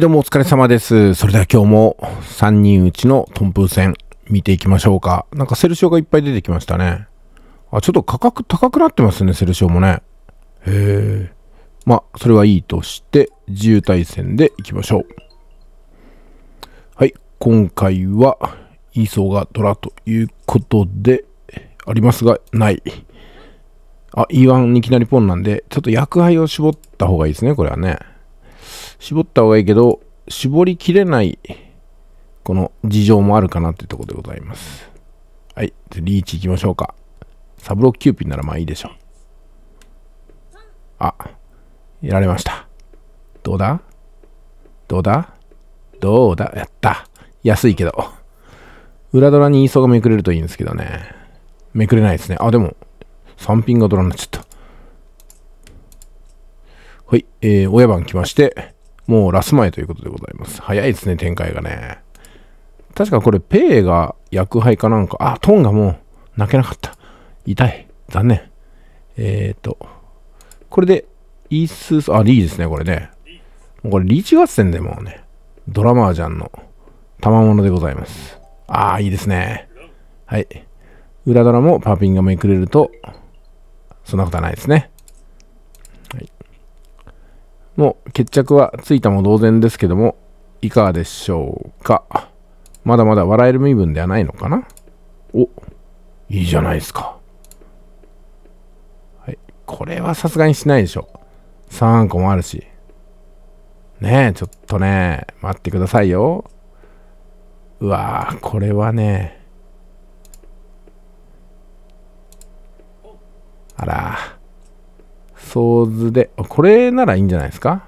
どうもお疲れ様です。それでは今日も3人うちのトンプー戦見ていきましょうか。なんかセルシオがいっぱい出てきましたね。あ、ちょっと価格高くなってますね、セルシオもね。へえ。まあ、それはいいとして、自由対戦でいきましょう。はい、今回は、イーソーがドラということで、ありますが、ない。あ、E1 いきなりポンなんで、ちょっと役配を絞った方がいいですね、これはね。絞った方がいいけど、絞りきれない、この事情もあるかなってとこでございます。はい。リーチ行きましょうか。サブロッキューピンならまあいいでしょう。あ、やられました。どうだどうだどうだやった。安いけど。裏ドラに磯がめくれるといいんですけどね。めくれないですね。あ、でも、3ピンがドラになっちゃった。はい。えー、親番来まして、もうラス前ということでございます。早いですね、展開がね。確かこれ、ペイが役配かなんか、あ、トンがもう泣けなかった。痛い。残念。えっ、ー、と、これで、イースース、あ、リーですね、これね。もうこれ、リーチ合戦でもうね、ドラマージャンの賜物でございます。ああ、いいですね。はい。裏ドラもパーピンがめくれると、そんなことはないですね。の決着はついたも同然ですけども、いかがでしょうか。まだまだ笑える身分ではないのかなお、いいじゃないですか。はい。これはさすがにしないでしょ。3個もあるし。ねえ、ちょっとね、待ってくださいよ。うわぁ、これはね。あらソーズで、これならいいんじゃないですか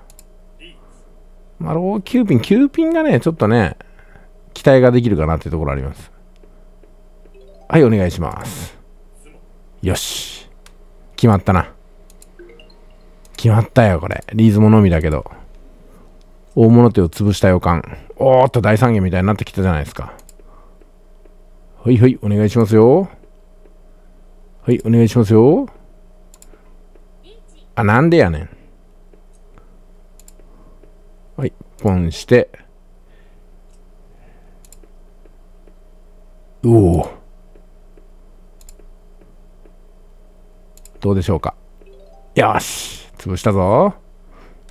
まローキューピン、キューピンがね、ちょっとね、期待ができるかなっていうところあります。はい、お願いします。よし。決まったな。決まったよ、これ。リーズものみだけど。大物手を潰した予感。おーっと大三元みたいになってきたじゃないですか。はいはい、お願いしますよ。はい、お願いしますよ。あ、なんでやねん。はい、ポンして。おお。どうでしょうか。よし潰したぞ。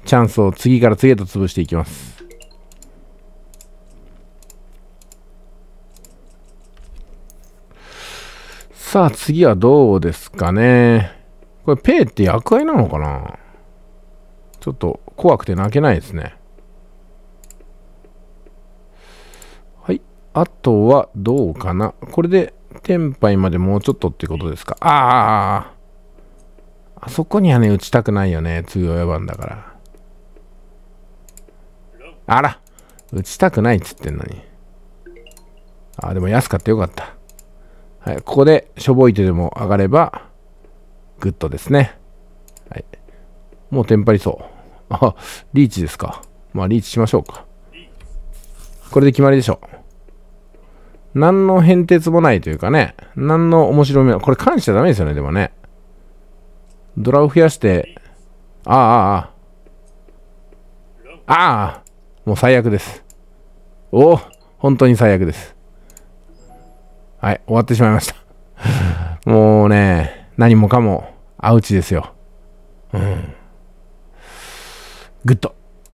チャンスを次から次へと潰していきます。さあ次はどうですかね。これ、ペイって役割なのかなちょっと怖くて泣けないですね。はい。あとはどうかなこれで、天杯までもうちょっとってことですかああ。あそこにはね、打ちたくないよね。次は4番だから。あら打ちたくないっつってんのに。あ、でも安かったよかった。はい、ここでしょぼい手でも上がれば、グッドですね。はい。もうテンパりそう。あ、リーチですか。まあ、リーチしましょうか。これで決まりでしょう。何の変哲もないというかね。何の面白みも、これ感謝ちゃダメですよね、でもね。ドラを増やして、ああ、ああ、ああ、もう最悪です。おお、本当に最悪です。はい、終わってしまいました。もうね、何もかもアウチですよ。うん。グッド。